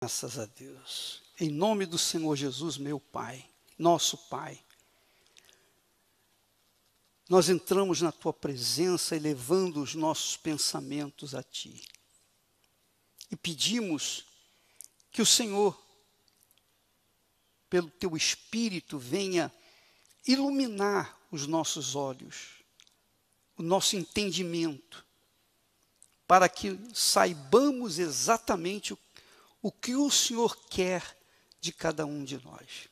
Graças a Deus. Em nome do Senhor Jesus, meu Pai, nosso Pai, nós entramos na tua presença elevando os nossos pensamentos a ti. E pedimos que o Senhor, pelo teu Espírito, venha iluminar os nossos olhos, o nosso entendimento, para que saibamos exatamente o o que o Senhor quer de cada um de nós.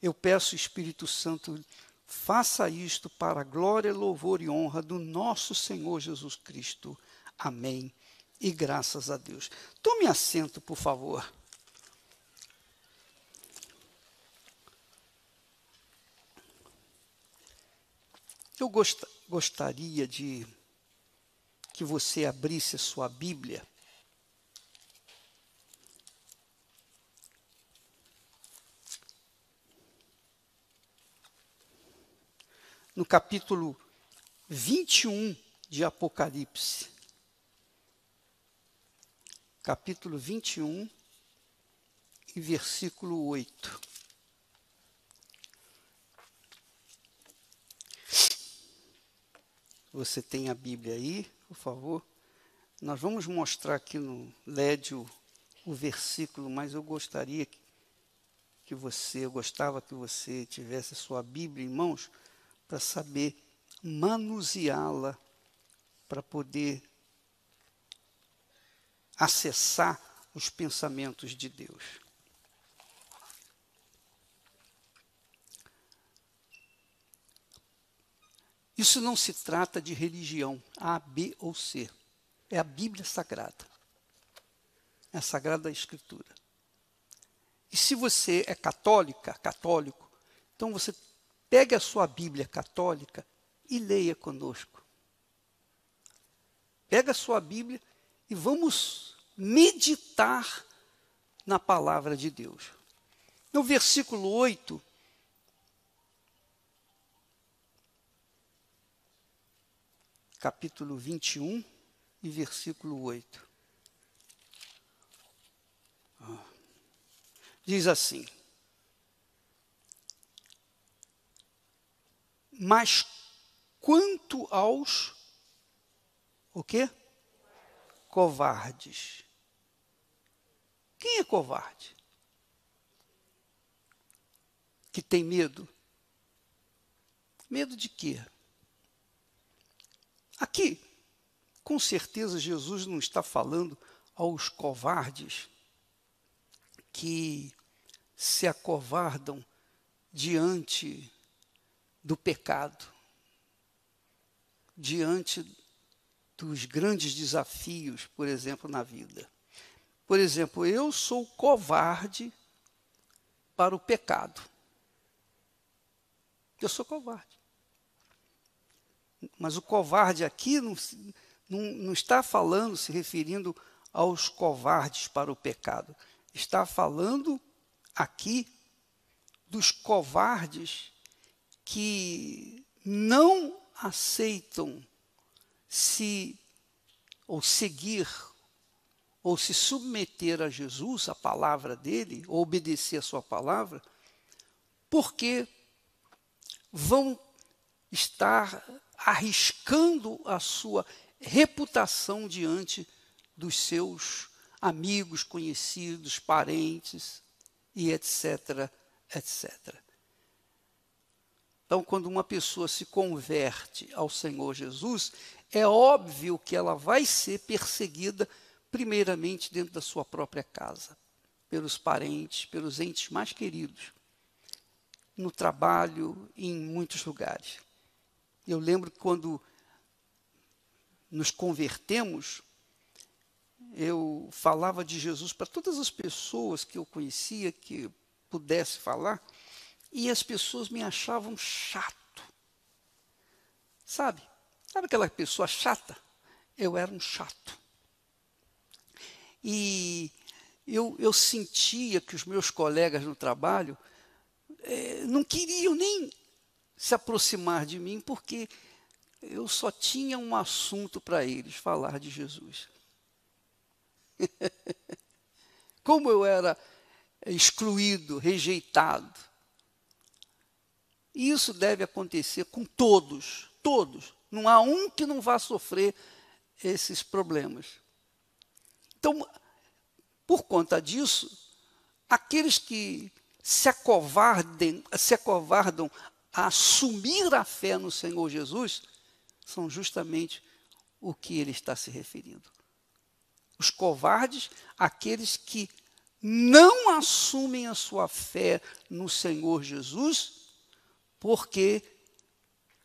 Eu peço, Espírito Santo, faça isto para a glória, louvor e honra do nosso Senhor Jesus Cristo. Amém. E graças a Deus. Tome assento, por favor. Eu gost gostaria de que você abrisse a sua Bíblia no capítulo 21 de Apocalipse. Capítulo 21 e versículo 8. Você tem a Bíblia aí, por favor? Nós vamos mostrar aqui no LED o, o versículo, mas eu gostaria que, que você, eu gostava que você tivesse a sua Bíblia em mãos para saber manuseá-la, para poder acessar os pensamentos de Deus. Isso não se trata de religião A, B ou C. É a Bíblia Sagrada. É a Sagrada Escritura. E se você é católica, católico, então você Pegue a sua Bíblia católica e leia conosco. Pega a sua Bíblia e vamos meditar na palavra de Deus. No versículo 8, capítulo 21 e versículo 8. Ah. Diz assim: Mas quanto aos o quê? Covardes. Quem é covarde? Que tem medo? Medo de quê? Aqui, com certeza, Jesus não está falando aos covardes que se acovardam diante do pecado, diante dos grandes desafios, por exemplo, na vida. Por exemplo, eu sou covarde para o pecado. Eu sou covarde. Mas o covarde aqui não, não, não está falando, se referindo aos covardes para o pecado. Está falando aqui dos covardes que não aceitam se ou seguir ou se submeter a Jesus, a palavra dele, ou obedecer a sua palavra, porque vão estar arriscando a sua reputação diante dos seus amigos, conhecidos, parentes e etc, etc. Então, quando uma pessoa se converte ao Senhor Jesus, é óbvio que ela vai ser perseguida, primeiramente dentro da sua própria casa, pelos parentes, pelos entes mais queridos, no trabalho, em muitos lugares. Eu lembro que quando nos convertemos, eu falava de Jesus para todas as pessoas que eu conhecia que pudesse falar, e as pessoas me achavam chato. Sabe? Sabe aquela pessoa chata? Eu era um chato. E eu, eu sentia que os meus colegas no trabalho eh, não queriam nem se aproximar de mim, porque eu só tinha um assunto para eles: falar de Jesus. Como eu era excluído, rejeitado. E isso deve acontecer com todos, todos. Não há um que não vá sofrer esses problemas. Então, por conta disso, aqueles que se acovardem, se acovardam a assumir a fé no Senhor Jesus, são justamente o que ele está se referindo. Os covardes, aqueles que não assumem a sua fé no Senhor Jesus, porque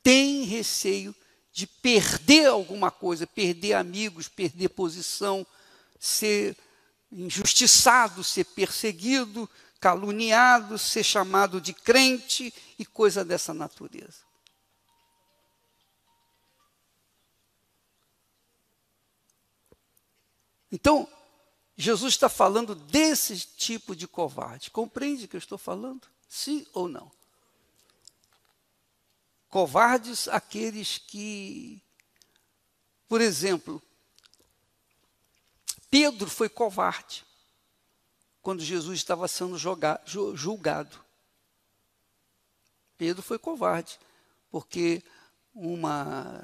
tem receio de perder alguma coisa, perder amigos, perder posição, ser injustiçado, ser perseguido, caluniado, ser chamado de crente e coisa dessa natureza. Então, Jesus está falando desse tipo de covarde. Compreende o que eu estou falando? Sim ou não? Covardes aqueles que, por exemplo, Pedro foi covarde quando Jesus estava sendo julgado. Pedro foi covarde, porque uma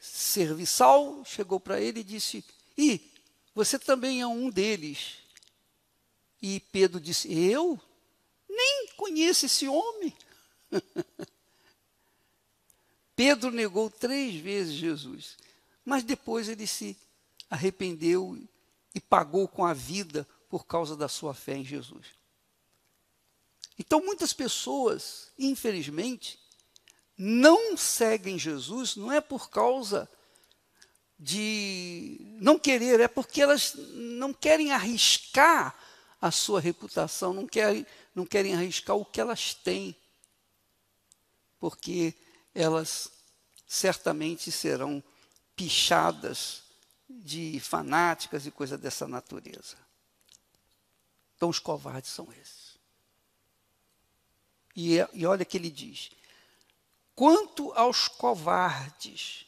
serviçal chegou para ele e disse: E você também é um deles. E Pedro disse: Eu nem conheço esse homem. Pedro negou três vezes Jesus, mas depois ele se arrependeu e pagou com a vida por causa da sua fé em Jesus. Então, muitas pessoas, infelizmente, não seguem Jesus não é por causa de não querer, é porque elas não querem arriscar a sua reputação, não querem, não querem arriscar o que elas têm. Porque elas certamente serão pichadas de fanáticas e coisa dessa natureza. Então, os covardes são esses. E, e olha que ele diz: quanto aos covardes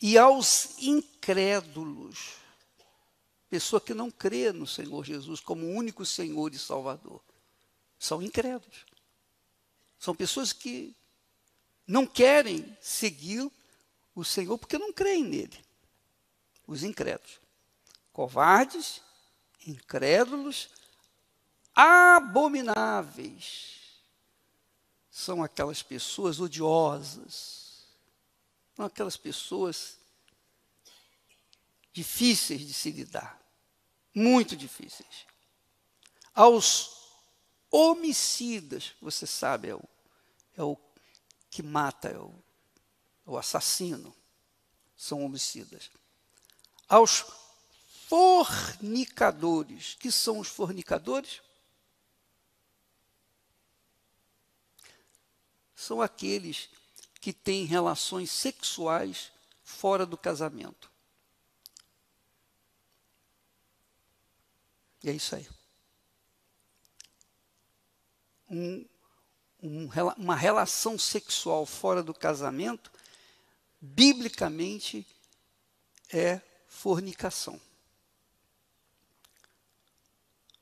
e aos incrédulos, pessoa que não crê no Senhor Jesus como único Senhor e Salvador, são incrédulos. São pessoas que não querem seguir o Senhor porque não creem nele. Os incrédulos. Covardes, incrédulos, abomináveis. São aquelas pessoas odiosas. São aquelas pessoas difíceis de se lidar. Muito difíceis. Aos homicidas, você sabe, é o, é o que mata o, o assassino são homicidas. Aos fornicadores, que são os fornicadores? São aqueles que têm relações sexuais fora do casamento. E é isso aí. Um um, uma relação sexual fora do casamento, biblicamente é fornicação.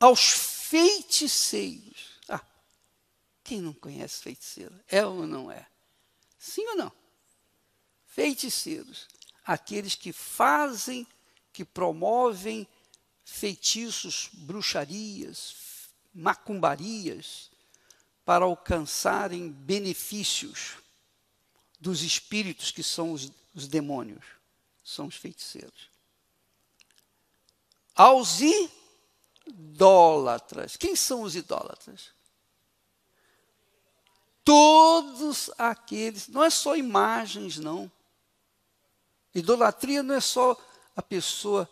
Aos feiticeiros. Ah, quem não conhece feiticeiro? É ou não é? Sim ou não? Feiticeiros. Aqueles que fazem, que promovem feitiços, bruxarias, macumbarias, para alcançarem benefícios dos espíritos que são os, os demônios, são os feiticeiros. Aos idólatras. Quem são os idólatras? Todos aqueles, não é só imagens, não. Idolatria não é só a pessoa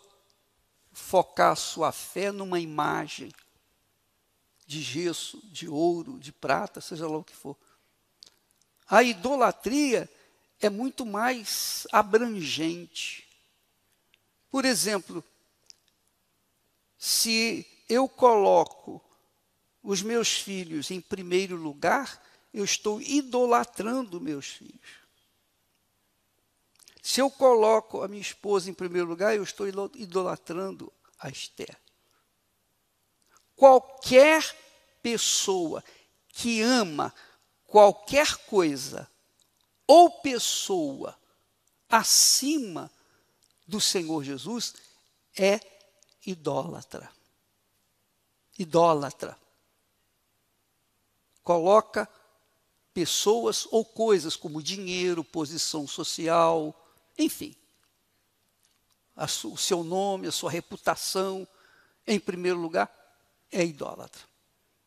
focar a sua fé numa imagem de gesso, de ouro, de prata, seja lá o que for. A idolatria é muito mais abrangente. Por exemplo, se eu coloco os meus filhos em primeiro lugar, eu estou idolatrando meus filhos. Se eu coloco a minha esposa em primeiro lugar, eu estou idolatrando a Esther. Qualquer pessoa que ama qualquer coisa ou pessoa acima do Senhor Jesus é idólatra. Idólatra. Coloca pessoas ou coisas como dinheiro, posição social, enfim, o seu nome, a sua reputação, em primeiro lugar, é idólatra.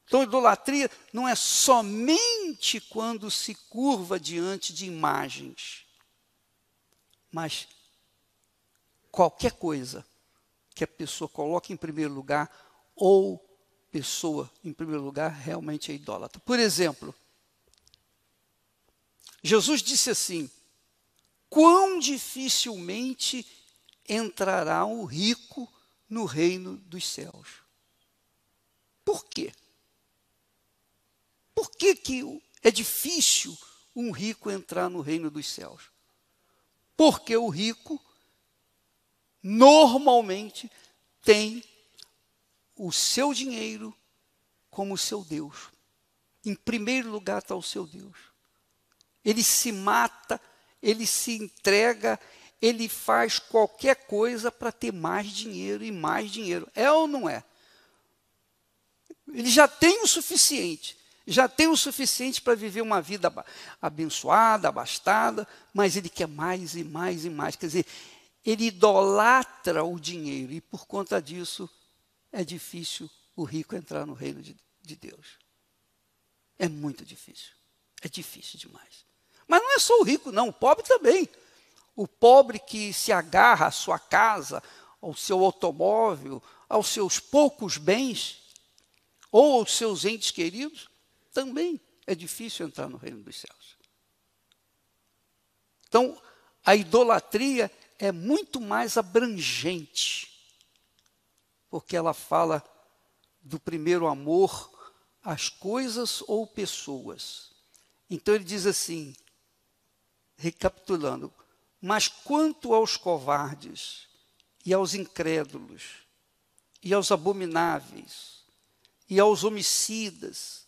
Então, idolatria não é somente quando se curva diante de imagens, mas qualquer coisa que a pessoa coloque em primeiro lugar, ou pessoa em primeiro lugar, realmente é idólatra. Por exemplo, Jesus disse assim: quão dificilmente entrará o rico no reino dos céus. Por quê? Por que, que é difícil um rico entrar no reino dos céus? Porque o rico normalmente tem o seu dinheiro como seu Deus. Em primeiro lugar está o seu Deus. Ele se mata, ele se entrega, ele faz qualquer coisa para ter mais dinheiro e mais dinheiro. É ou não é? Ele já tem o suficiente já tem o suficiente para viver uma vida abençoada, abastada, mas ele quer mais e mais e mais. Quer dizer, ele idolatra o dinheiro e por conta disso é difícil o rico entrar no reino de, de Deus. É muito difícil. É difícil demais. Mas não é só o rico, não, o pobre também. O pobre que se agarra à sua casa, ao seu automóvel, aos seus poucos bens, ou aos seus entes queridos, também é difícil entrar no reino dos céus. Então, a idolatria é muito mais abrangente, porque ela fala do primeiro amor às coisas ou pessoas. Então ele diz assim, recapitulando: Mas quanto aos covardes, e aos incrédulos, e aos abomináveis, e aos homicidas,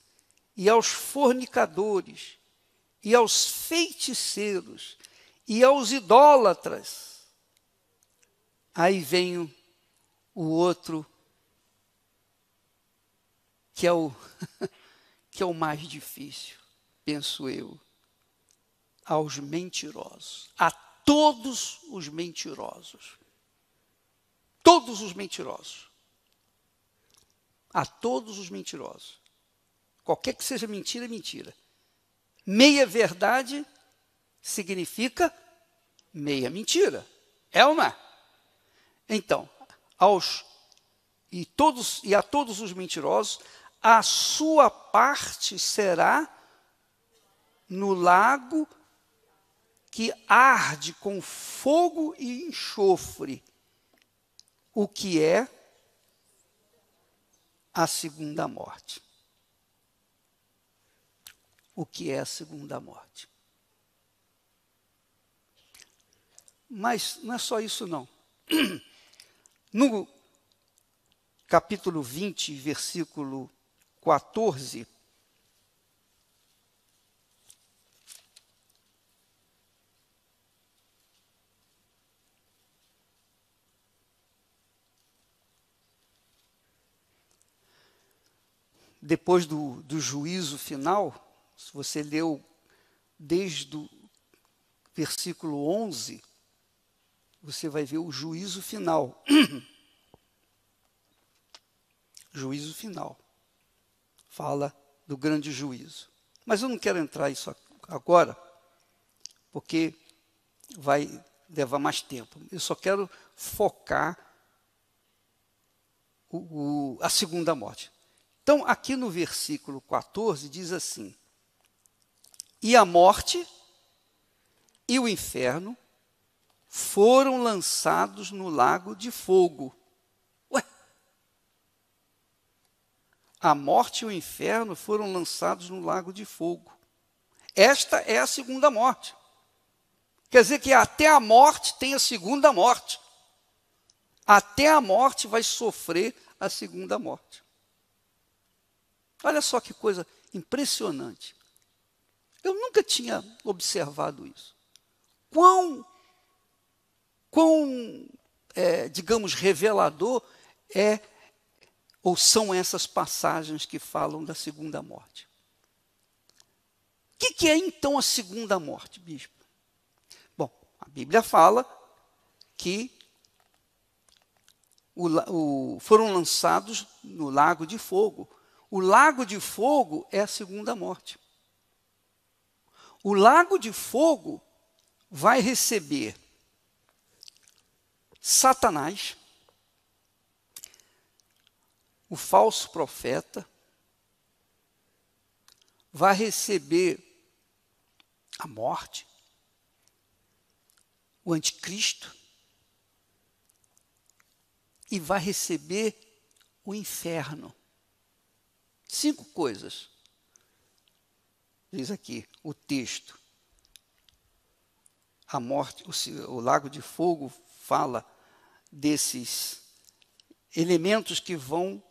e aos fornicadores, e aos feiticeiros, e aos idólatras. Aí vem o, outro, que é o, que é o mais difícil, penso eu, aos mentirosos, a todos os mentirosos. Todos os mentirosos. A todos os mentirosos. Qualquer que seja mentira, é mentira. Meia verdade significa meia mentira. É uma. É? Então, aos e todos e a todos os mentirosos, a sua parte será no lago que arde com fogo e enxofre, o que é a segunda morte o que é a segunda morte. Mas não é só isso, não. No capítulo 20, versículo 14. Depois do, do juízo final, se você leu desde o versículo 11, você vai ver o juízo final. juízo final. Fala do grande juízo. Mas eu não quero entrar isso agora, porque vai levar mais tempo. Eu só quero focar o, o, a segunda morte. Então, aqui no versículo 14, diz assim: e a morte e o inferno foram lançados no lago de fogo. Ué! A morte e o inferno foram lançados no lago de fogo. Esta é a segunda morte. Quer dizer que até a morte tem a segunda morte. Até a morte vai sofrer a segunda morte. Olha só que coisa impressionante. Eu nunca tinha observado isso. Quão, quão é, digamos, revelador é ou são essas passagens que falam da segunda morte. O que, que, é então a segunda morte, bispo? Bom, a Bíblia fala que o, o, foram lançados no lago de fogo. O lago de fogo é a segunda morte. O lago de fogo vai receber Satanás, o falso profeta, vai receber a morte, o anticristo, e vai receber o inferno. Cinco coisas diz aqui o texto. A morte, o, o lago de fogo fala desses elementos que vão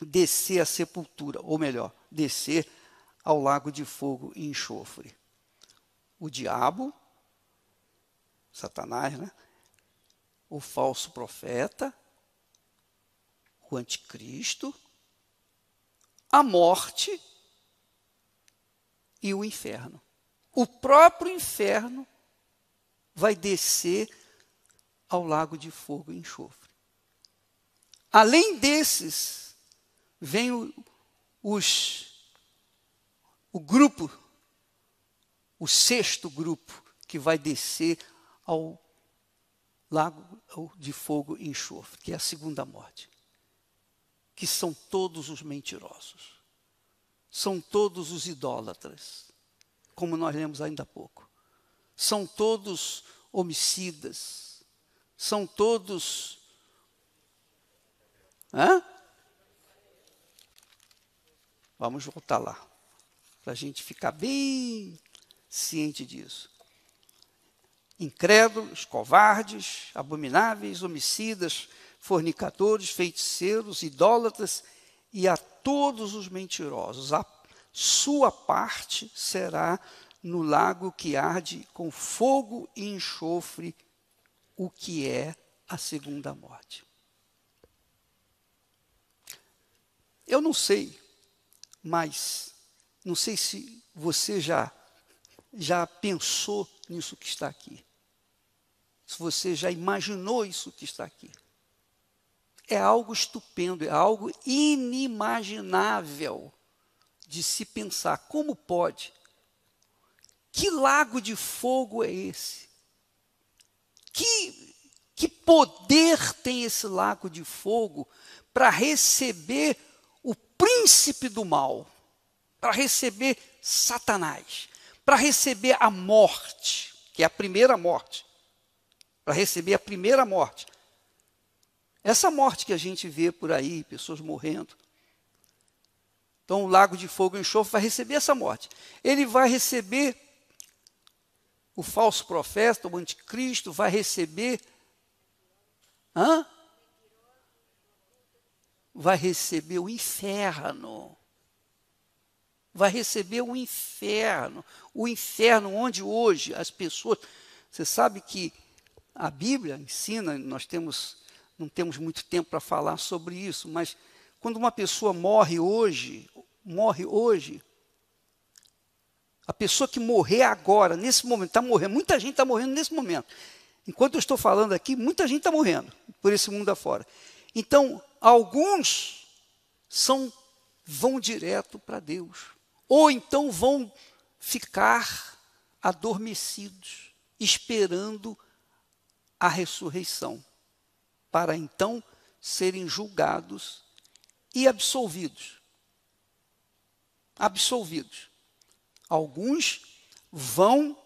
descer à sepultura, ou melhor, descer ao lago de fogo e enxofre. O diabo, Satanás, né? o falso profeta, o anticristo, a morte e o inferno. O próprio inferno vai descer ao lago de fogo e enxofre. Além desses, vem o, os, o grupo, o sexto grupo, que vai descer ao lago de fogo e enxofre, que é a segunda morte, que são todos os mentirosos são todos os idólatras, como nós lemos ainda há pouco. São todos homicidas, são todos. Hã? Vamos voltar lá, para a gente ficar bem ciente disso. Incrédulos, covardes, abomináveis, homicidas, fornicadores, feiticeiros, idólatras e a todos os mentirosos. A sua parte será no lago que arde com fogo e enxofre, o que é a segunda morte. Eu não sei, mas não sei se você já já pensou nisso que está aqui. Se você já imaginou isso que está aqui é algo estupendo, é algo inimaginável de se pensar. Como pode? Que lago de fogo é esse? Que, que poder tem esse lago de fogo para receber o príncipe do mal, para receber Satanás, para receber a morte, que é a primeira morte, para receber a primeira morte essa morte que a gente vê por aí, pessoas morrendo. Então, o lago de fogo e enxofre vai receber essa morte. Ele vai receber o falso profeta, o anticristo, vai receber. Hã? Vai receber o inferno. Vai receber o inferno. O inferno onde hoje as pessoas. Você sabe que a Bíblia ensina, nós temos não temos muito tempo para falar sobre isso, mas quando uma pessoa morre hoje, morre hoje, a pessoa que morrer agora, nesse momento, está morrendo, muita gente está morrendo nesse momento. Enquanto eu estou falando aqui, muita gente está morrendo por esse mundo afora. Então, alguns são vão direto para Deus, ou então vão ficar adormecidos, esperando a ressurreição para então serem julgados e absolvidos. Absolvidos. Alguns vão,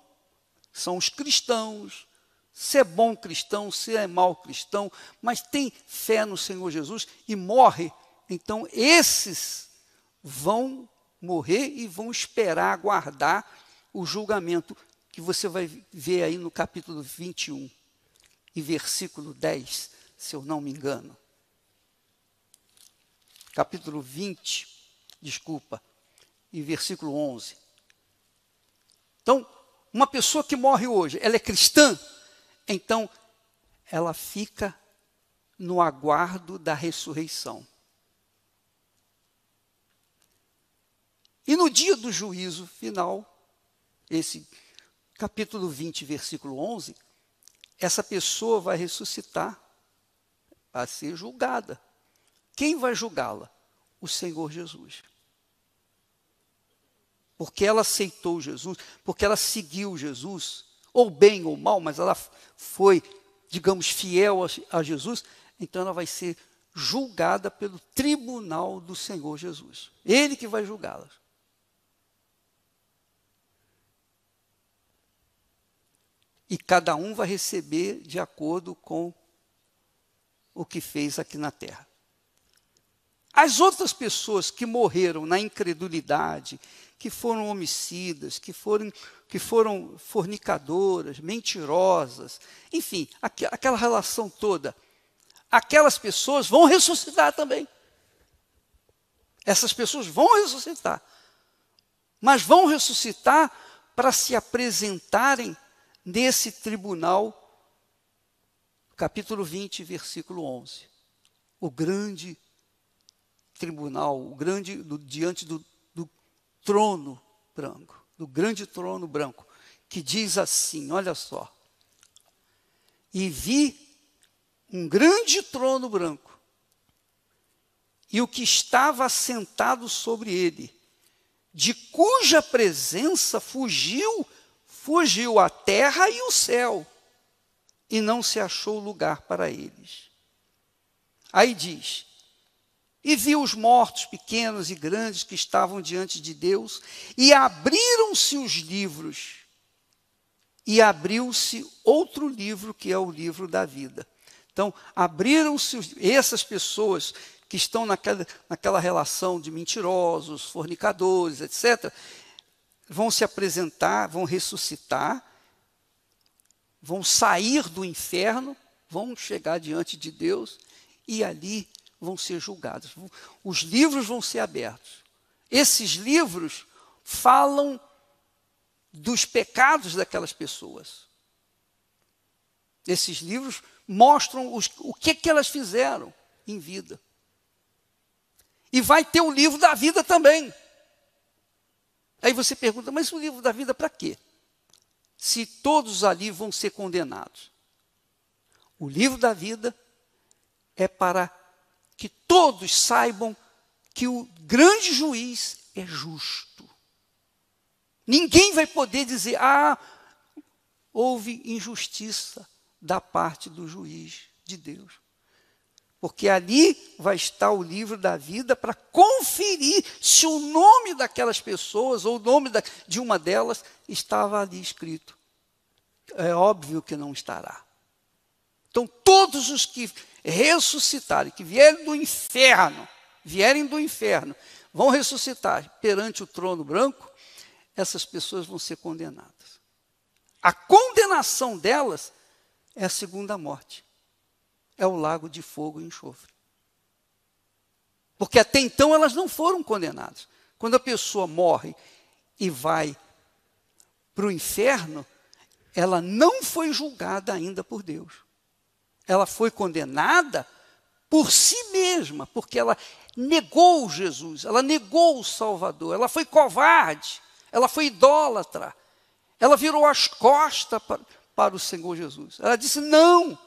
são os cristãos, se é bom cristão, se é mau cristão, mas tem fé no Senhor Jesus e morre. Então, esses vão morrer e vão esperar aguardar o julgamento que você vai ver aí no capítulo 21 e versículo 10 se eu não me engano. Capítulo 20, desculpa, e versículo 11. Então, uma pessoa que morre hoje, ela é cristã, então ela fica no aguardo da ressurreição. E no dia do juízo final, esse capítulo 20, versículo 11, essa pessoa vai ressuscitar a ser julgada. Quem vai julgá-la? O Senhor Jesus. Porque ela aceitou Jesus, porque ela seguiu Jesus, ou bem ou mal, mas ela foi, digamos, fiel a, a Jesus, então ela vai ser julgada pelo tribunal do Senhor Jesus. Ele que vai julgá-la. E cada um vai receber de acordo com o que fez aqui na terra. As outras pessoas que morreram na incredulidade, que foram homicidas, que foram, que foram fornicadoras, mentirosas, enfim, aqu aquela relação toda, aquelas pessoas vão ressuscitar também. Essas pessoas vão ressuscitar. Mas vão ressuscitar para se apresentarem nesse tribunal capítulo 20, versículo 11. O grande tribunal, o grande do, diante do, do trono branco, do grande trono branco, que diz assim, olha só. E vi um grande trono branco e o que estava assentado sobre ele, de cuja presença fugiu, fugiu a terra e o céu e não se achou lugar para eles. Aí diz: E viu os mortos, pequenos e grandes, que estavam diante de Deus, e abriram-se os livros. E abriu-se outro livro, que é o livro da vida. Então, abriram-se essas pessoas que estão naquela, naquela relação de mentirosos, fornicadores, etc., vão se apresentar, vão ressuscitar vão sair do inferno, vão chegar diante de Deus e ali vão ser julgados. Os livros vão ser abertos. Esses livros falam dos pecados daquelas pessoas. Esses livros mostram os, o que, que elas fizeram em vida. E vai ter o livro da vida também. Aí você pergunta, mas o livro da vida para quê? se todos ali vão ser condenados. O livro da vida é para que todos saibam que o grande juiz é justo. Ninguém vai poder dizer, ah, houve injustiça da parte do juiz de Deus. Porque ali vai estar o livro da vida para conferir se o nome daquelas pessoas ou o nome da, de uma delas estava ali escrito. É óbvio que não estará. Então, todos os que ressuscitarem, que vierem do inferno, vierem do inferno, vão ressuscitar perante o trono branco, essas pessoas vão ser condenadas. A condenação delas é a segunda morte é o lago de fogo e enxofre. Porque até então elas não foram condenadas. Quando a pessoa morre e vai para o inferno, ela não foi julgada ainda por Deus. Ela foi condenada por si mesma, porque ela negou Jesus, ela negou o Salvador, ela foi covarde, ela foi idólatra, ela virou as costas para, para o Senhor Jesus. Ela disse: Não,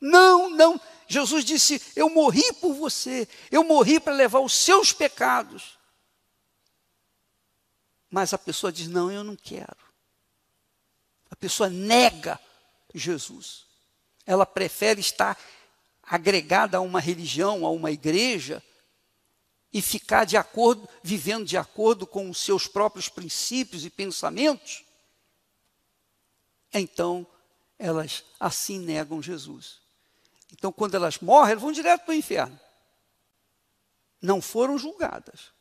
não, não. Jesus disse: Eu morri por você, eu morri para levar os seus pecados. Mas a pessoa diz: Não, eu não quero. A pessoa nega Jesus. Ela prefere estar agregada a uma religião, a uma igreja, e ficar de acordo, vivendo de acordo com os seus próprios princípios e pensamentos, então elas assim negam Jesus. Então, quando elas morrem, elas vão direto para o inferno. Não foram julgadas.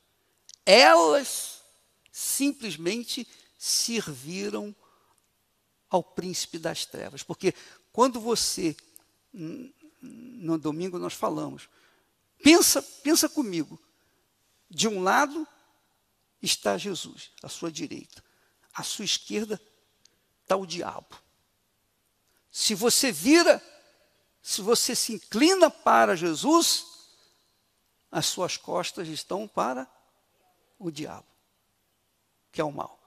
Elas simplesmente serviram ao príncipe das trevas. Porque quando você, no domingo nós falamos, pensa, pensa comigo, de um lado está Jesus, à sua direita, à sua esquerda está o diabo. Se você vira se você se inclina para Jesus, as suas costas estão para o diabo, que é o mal.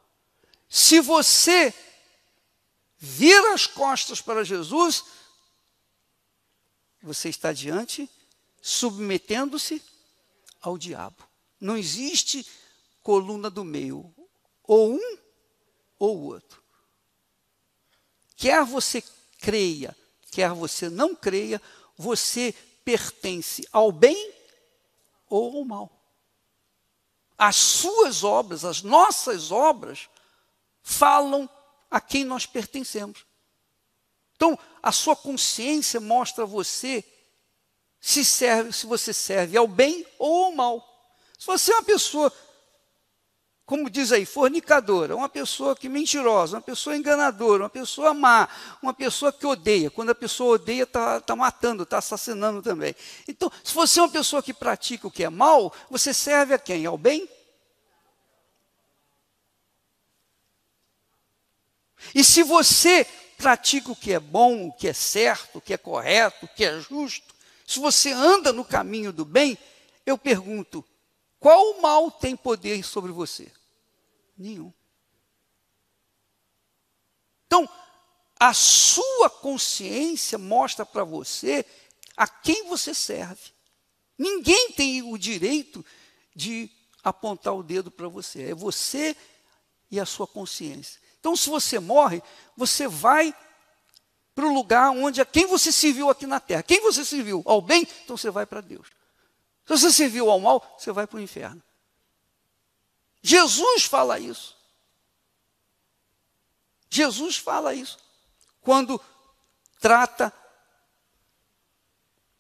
Se você vira as costas para Jesus, você está diante, submetendo-se ao diabo. Não existe coluna do meio, ou um ou o outro. Quer você creia quer você não creia, você pertence ao bem ou ao mal. As suas obras, as nossas obras, falam a quem nós pertencemos. Então, a sua consciência mostra a você se serve, se você serve ao bem ou ao mal. Se você é uma pessoa como diz aí, fornicadora, uma pessoa que é mentirosa, uma pessoa enganadora, uma pessoa má, uma pessoa que odeia. Quando a pessoa odeia, está tá matando, está assassinando também. Então, se você é uma pessoa que pratica o que é mal, você serve a quem? Ao bem? E se você pratica o que é bom, o que é certo, o que é correto, o que é justo, se você anda no caminho do bem, eu pergunto, qual mal tem poder sobre você? nenhum. Então, a sua consciência mostra para você a quem você serve. Ninguém tem o direito de apontar o dedo para você. É você e a sua consciência. Então, se você morre, você vai para o lugar onde a quem você serviu aqui na terra. Quem você serviu ao bem, então você vai para Deus. Se você serviu ao mal, você vai para o inferno. Jesus fala isso. Jesus fala isso. Quando trata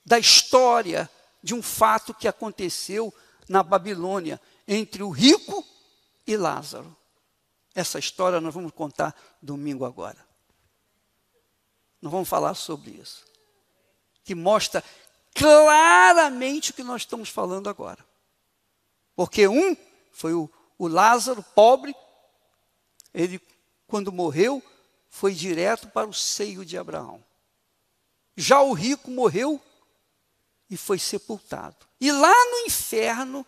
da história de um fato que aconteceu na Babilônia entre o rico e Lázaro. Essa história nós vamos contar domingo agora. Nós vamos falar sobre isso. Que mostra claramente o que nós estamos falando agora. Porque um foi o o Lázaro, pobre, ele, quando morreu, foi direto para o seio de Abraão. Já o rico morreu e foi sepultado. E lá no inferno,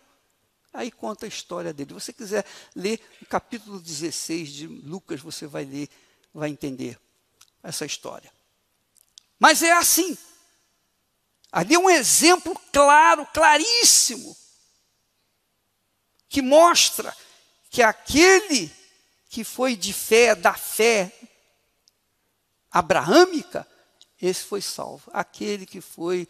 aí conta a história dele. Se você quiser ler o capítulo 16 de Lucas, você vai ler, vai entender essa história. Mas é assim. Ali é um exemplo claro, claríssimo, que mostra que aquele que foi de fé, da fé abraâmica, esse foi salvo. Aquele que foi,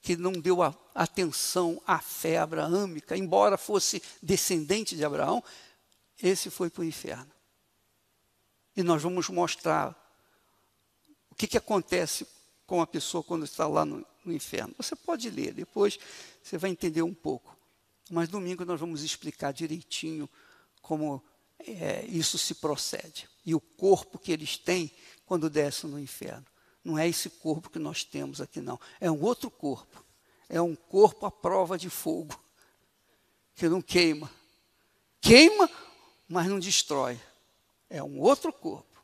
que não deu a, atenção à fé abraâmica, embora fosse descendente de Abraão, esse foi para o inferno. E nós vamos mostrar o que, que acontece com a pessoa quando está lá no, no inferno. Você pode ler, depois você vai entender um pouco mas domingo nós vamos explicar direitinho como é, isso se procede. E o corpo que eles têm quando descem no inferno. Não é esse corpo que nós temos aqui, não. É um outro corpo. É um corpo à prova de fogo, que não queima. Queima, mas não destrói. É um outro corpo.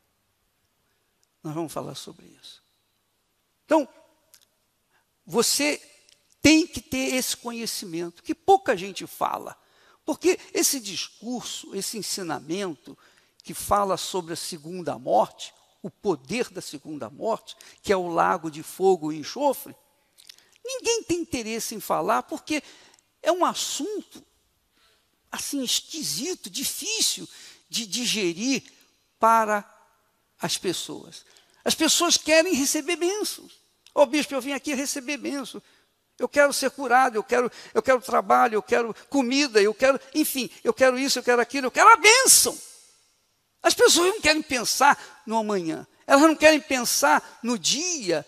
Nós vamos falar sobre isso. Então, você tem que ter esse conhecimento, que pouca gente fala. Porque esse discurso, esse ensinamento que fala sobre a segunda morte, o poder da segunda morte, que é o lago de fogo e enxofre, ninguém tem interesse em falar porque é um assunto assim esquisito, difícil de digerir para as pessoas. As pessoas querem receber bênçãos. Ó oh, bispo, eu vim aqui receber bênçãos. Eu quero ser curado, eu quero, eu quero trabalho, eu quero comida, eu quero, enfim, eu quero isso, eu quero aquilo, eu quero a bênção. As pessoas não querem pensar no amanhã, elas não querem pensar no dia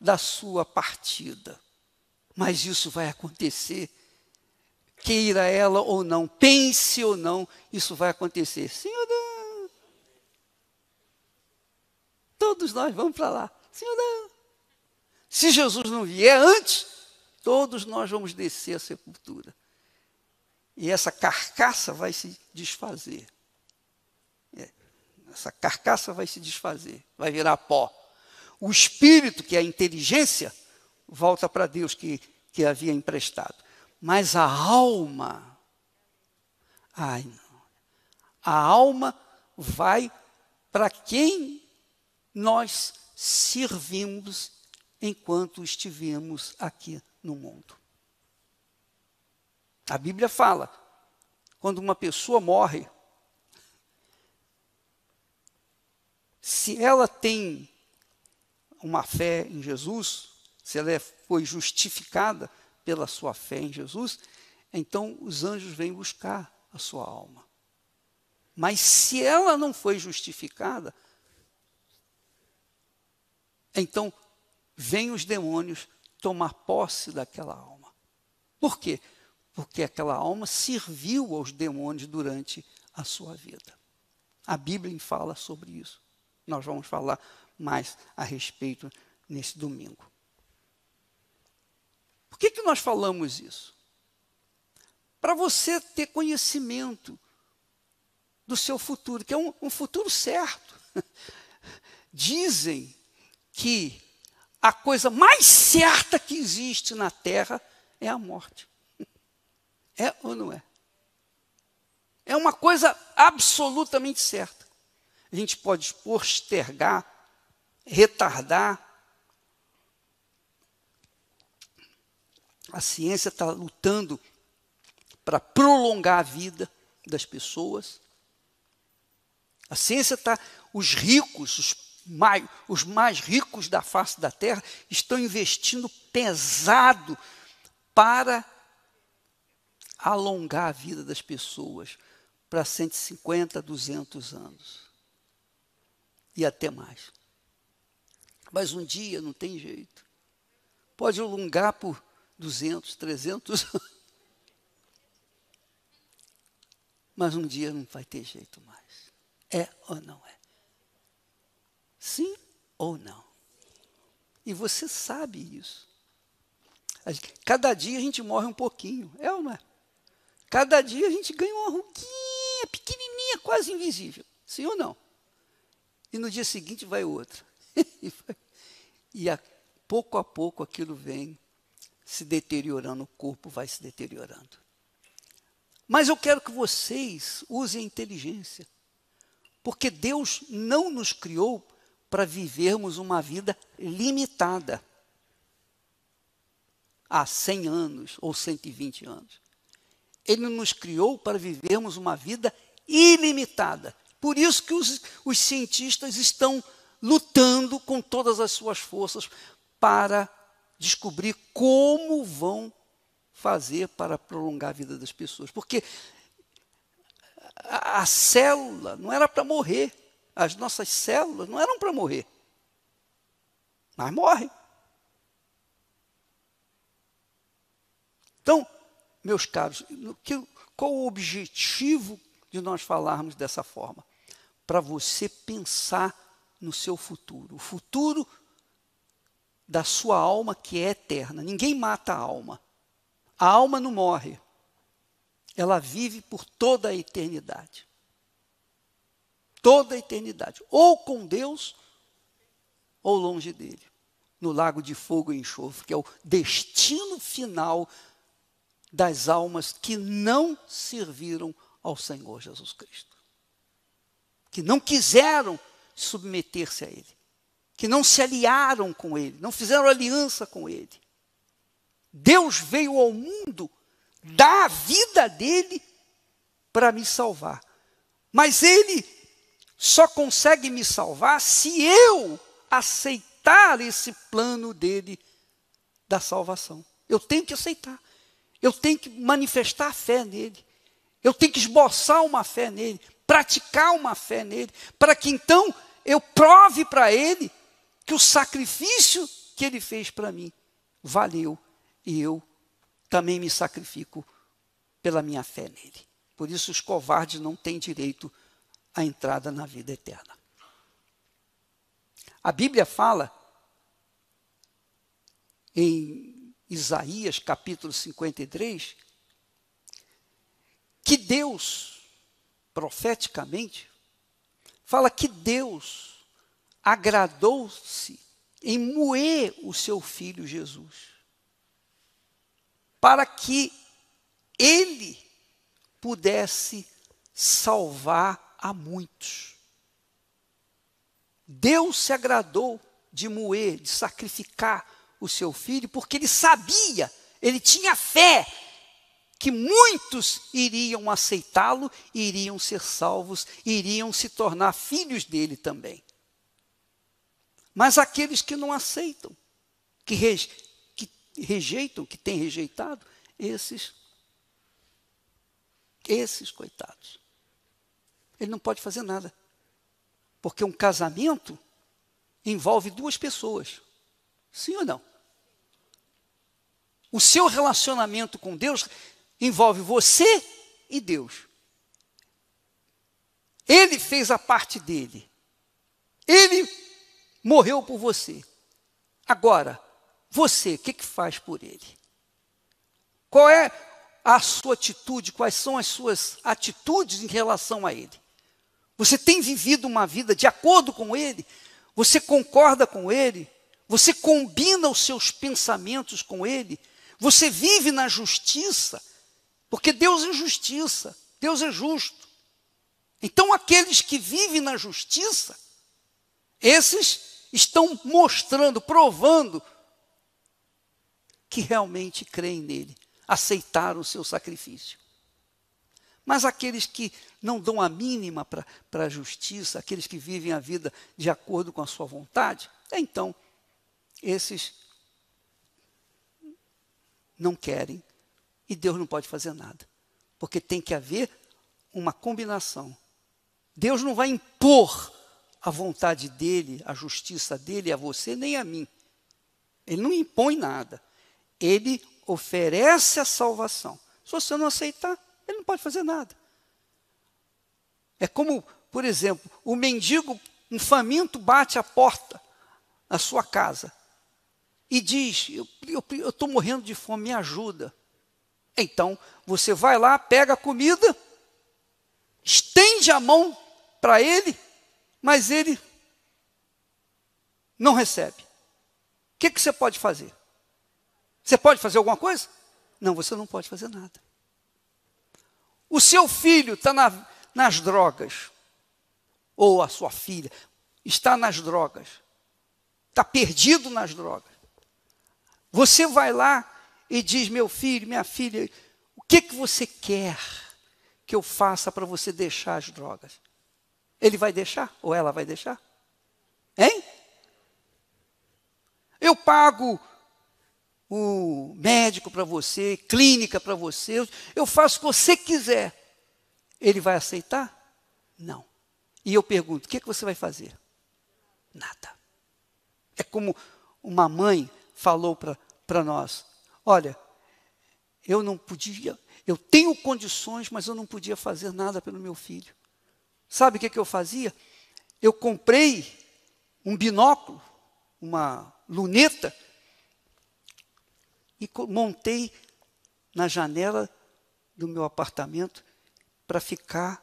da sua partida. Mas isso vai acontecer, queira ela ou não, pense ou não, isso vai acontecer. Senhor Deus, todos nós vamos para lá. Senhor Deus, se Jesus não vier antes, todos nós vamos descer à sepultura. E essa carcaça vai se desfazer. É, essa carcaça vai se desfazer, vai virar pó. O espírito, que é a inteligência, volta para Deus que, que havia emprestado. Mas a alma, ai não, a alma vai para quem nós servimos enquanto estivemos aqui no mundo. A Bíblia fala: quando uma pessoa morre, se ela tem uma fé em Jesus, se ela é, foi justificada pela sua fé em Jesus, então os anjos vêm buscar a sua alma. Mas se ela não foi justificada, então vêm os demônios tomar posse daquela alma. Por quê? Porque aquela alma serviu aos demônios durante a sua vida. A Bíblia fala sobre isso. Nós vamos falar mais a respeito nesse domingo. Por que, que nós falamos isso? Para você ter conhecimento do seu futuro, que é um, um futuro certo. Dizem que a coisa mais certa que existe na Terra é a morte. É ou não é? É uma coisa absolutamente certa. A gente pode postergar, retardar. A ciência está lutando para prolongar a vida das pessoas. A ciência está. Os ricos, os mais, os mais ricos da face da terra estão investindo pesado para alongar a vida das pessoas para 150, 200 anos. E até mais. Mas um dia não tem jeito. Pode alongar por 200, 300 anos. Mas um dia não vai ter jeito mais. É ou não é? Sim ou não? E você sabe isso. Cada dia a gente morre um pouquinho, é ou não é? Cada dia a gente ganha uma ruguinha pequenininha, quase invisível. Sim ou não? E no dia seguinte vai outra. e a, pouco a pouco aquilo vem se deteriorando, o corpo vai se deteriorando. Mas eu quero que vocês usem a inteligência. Porque Deus não nos criou para vivermos uma vida limitada a 100 anos ou 120 anos. Ele nos criou para vivermos uma vida ilimitada. Por isso que os, os cientistas estão lutando com todas as suas forças para descobrir como vão fazer para prolongar a vida das pessoas. Porque a, a célula não era para morrer as nossas células não eram para morrer, mas morre. Então, meus caros, que, qual o objetivo de nós falarmos dessa forma? Para você pensar no seu futuro, o futuro da sua alma que é eterna. Ninguém mata a alma. A alma não morre. Ela vive por toda a eternidade toda a eternidade, ou com Deus, ou longe dele, no lago de fogo e enxofre, que é o destino final das almas que não serviram ao Senhor Jesus Cristo, que não quiseram submeter-se a Ele, que não se aliaram com Ele, não fizeram aliança com Ele. Deus veio ao mundo dar a vida dele para me salvar. Mas ele só consegue me salvar se eu aceitar esse plano dele da salvação. Eu tenho que aceitar. Eu tenho que manifestar a fé nele. Eu tenho que esboçar uma fé nele, praticar uma fé nele, para que então eu prove para ele que o sacrifício que ele fez para mim valeu e eu também me sacrifico pela minha fé nele. Por isso os covardes não têm direito a entrada na vida eterna. A Bíblia fala em Isaías capítulo 53 que Deus, profeticamente, fala que Deus agradou-se em moer o seu filho Jesus, para que ele pudesse salvar a muitos. Deus se agradou de moer, de sacrificar o seu filho, porque ele sabia, ele tinha fé que muitos iriam aceitá-lo, iriam ser salvos, iriam se tornar filhos dele também. Mas aqueles que não aceitam, que, que rejeitam, que têm rejeitado, esses, esses coitados, ele não pode fazer nada. Porque um casamento envolve duas pessoas. Sim ou não? O seu relacionamento com Deus envolve você e Deus. Ele fez a parte dele. Ele morreu por você. Agora, você, o que, que faz por ele? Qual é a sua atitude? Quais são as suas atitudes em relação a ele? Você tem vivido uma vida de acordo com Ele? Você concorda com Ele? Você combina os seus pensamentos com Ele? Você vive na justiça? Porque Deus é justiça, Deus é justo. Então, aqueles que vivem na justiça, esses estão mostrando, provando que realmente creem nele, aceitaram o seu sacrifício. Mas aqueles que não dão a mínima para a justiça, aqueles que vivem a vida de acordo com a sua vontade, então, esses não querem e Deus não pode fazer nada. Porque tem que haver uma combinação. Deus não vai impor a vontade dele, a justiça dele a você nem a mim. Ele não impõe nada. Ele oferece a salvação. Se você não aceitar, ele não pode fazer nada. É como, por exemplo, o mendigo, um faminto, bate a porta na sua casa e diz: Eu estou morrendo de fome, me ajuda. Então, você vai lá, pega a comida, estende a mão para ele, mas ele não recebe. O que, que você pode fazer? Você pode fazer alguma coisa? Não, você não pode fazer nada. O seu filho está na, nas drogas, ou a sua filha está nas drogas, está perdido nas drogas. Você vai lá e diz: Meu filho, minha filha, o que, que você quer que eu faça para você deixar as drogas? Ele vai deixar? Ou ela vai deixar? Hein? Eu pago o médico para você, clínica para você, eu faço o que você quiser. Ele vai aceitar? Não. E eu pergunto: o que, é que você vai fazer? Nada. É como uma mãe falou para nós: olha, eu não podia, eu tenho condições, mas eu não podia fazer nada pelo meu filho. Sabe o que, é que eu fazia? Eu comprei um binóculo, uma luneta, e montei na janela do meu apartamento para ficar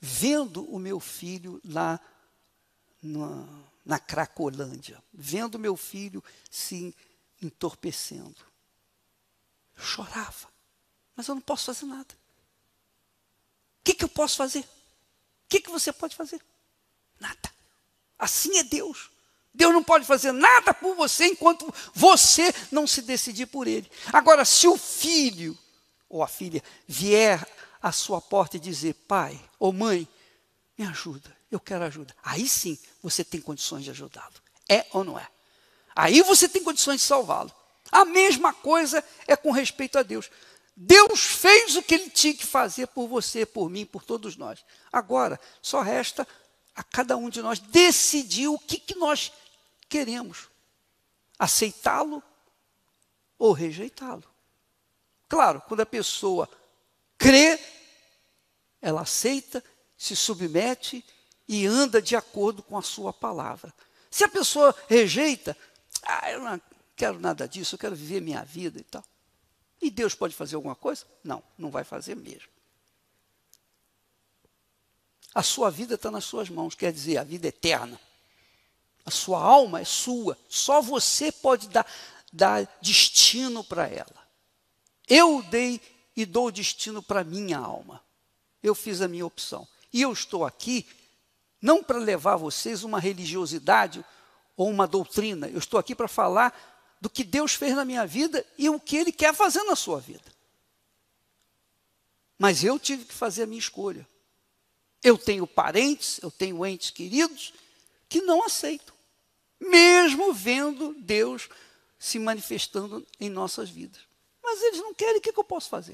vendo o meu filho lá na, na Cracolândia, vendo meu filho se entorpecendo. chorava, mas eu não posso fazer nada. O que, que eu posso fazer? O que, que você pode fazer? Nada. Assim é Deus. Deus não pode fazer nada por você enquanto você não se decidir por Ele. Agora, se o filho ou a filha vier à sua porta e dizer: Pai ou mãe, me ajuda, eu quero ajuda. Aí sim você tem condições de ajudá-lo. É ou não é? Aí você tem condições de salvá-lo. A mesma coisa é com respeito a Deus. Deus fez o que ele tinha que fazer por você, por mim, por todos nós. Agora, só resta a cada um de nós decidir o que, que nós queremos: aceitá-lo ou rejeitá-lo. Claro, quando a pessoa crê, ela aceita, se submete e anda de acordo com a sua palavra. Se a pessoa rejeita, ah, eu não quero nada disso, eu quero viver minha vida e tal. E Deus pode fazer alguma coisa? Não, não vai fazer mesmo. A sua vida está nas suas mãos, quer dizer, a vida é eterna. A sua alma é sua, só você pode dar, dar destino para ela. Eu dei e dou destino para minha alma. Eu fiz a minha opção. E eu estou aqui não para levar a vocês uma religiosidade ou uma doutrina. Eu estou aqui para falar do que Deus fez na minha vida e o que Ele quer fazer na sua vida. Mas eu tive que fazer a minha escolha. Eu tenho parentes, eu tenho entes queridos que não aceitam, mesmo vendo Deus se manifestando em nossas vidas. Mas eles não querem, o que, eu posso fazer?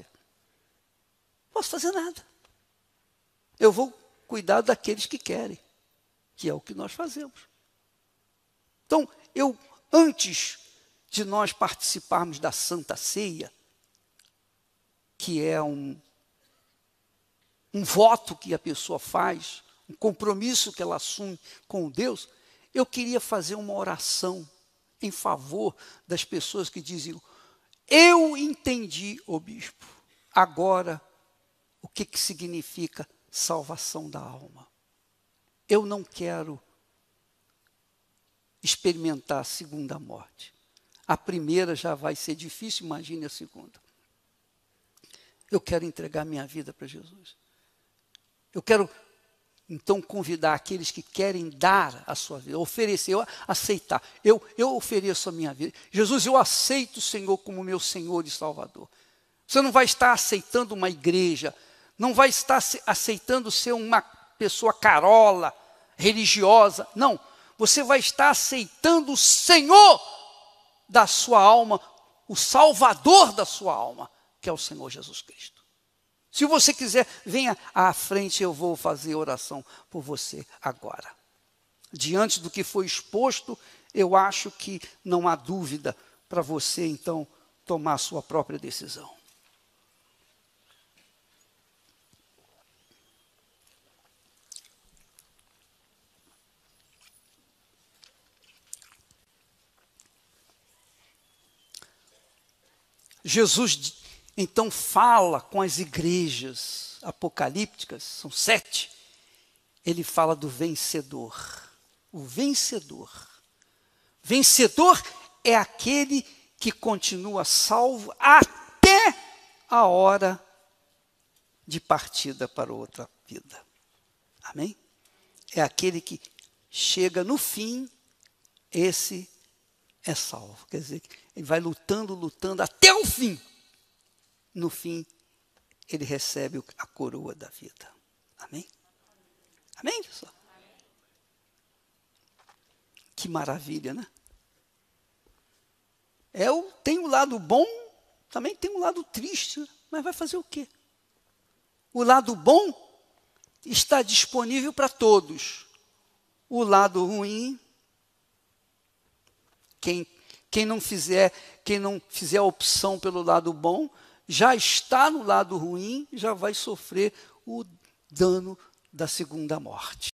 Não posso fazer nada. Eu vou cuidar daqueles que querem, que é o que nós fazemos. Então, eu, antes de nós participarmos da Santa Ceia, que é um, um voto que a pessoa faz, um compromisso que ela assume com Deus, eu queria fazer uma oração em favor das pessoas que diziam: Eu entendi, o bispo, agora o que, que significa salvação da alma. Eu não quero experimentar a segunda morte. A primeira já vai ser difícil, imagine a segunda. Eu quero entregar minha vida para Jesus. Eu quero então convidar aqueles que querem dar a sua vida, oferecer, eu aceitar. Eu, eu ofereço a minha vida. Jesus, eu aceito o Senhor como meu Senhor e Salvador. Você não vai estar aceitando uma igreja, não vai estar aceitando ser uma pessoa carola, religiosa. Não, você vai estar aceitando o Senhor da sua alma, o Salvador da sua alma, que é o Senhor Jesus Cristo. Se você quiser, venha à frente, eu vou fazer oração por você agora. Diante do que foi exposto, eu acho que não há dúvida para você então tomar sua própria decisão. Jesus então fala com as igrejas apocalípticas, são sete. Ele fala do vencedor. O vencedor. Vencedor é aquele que continua salvo até a hora de partida para outra vida. Amém? É aquele que chega no fim, esse é salvo. Quer dizer, ele vai lutando, lutando até o fim no fim, ele recebe a coroa da vida. Amém? Amém, pessoal? Que maravilha, né? É, o, tem um lado bom, também tem um lado triste, mas vai fazer o quê? O lado bom está disponível para todos. O lado ruim, quem, quem, não fizer, quem não fizer a opção pelo lado bom, já está no lado ruim, já vai sofrer o dano da segunda morte.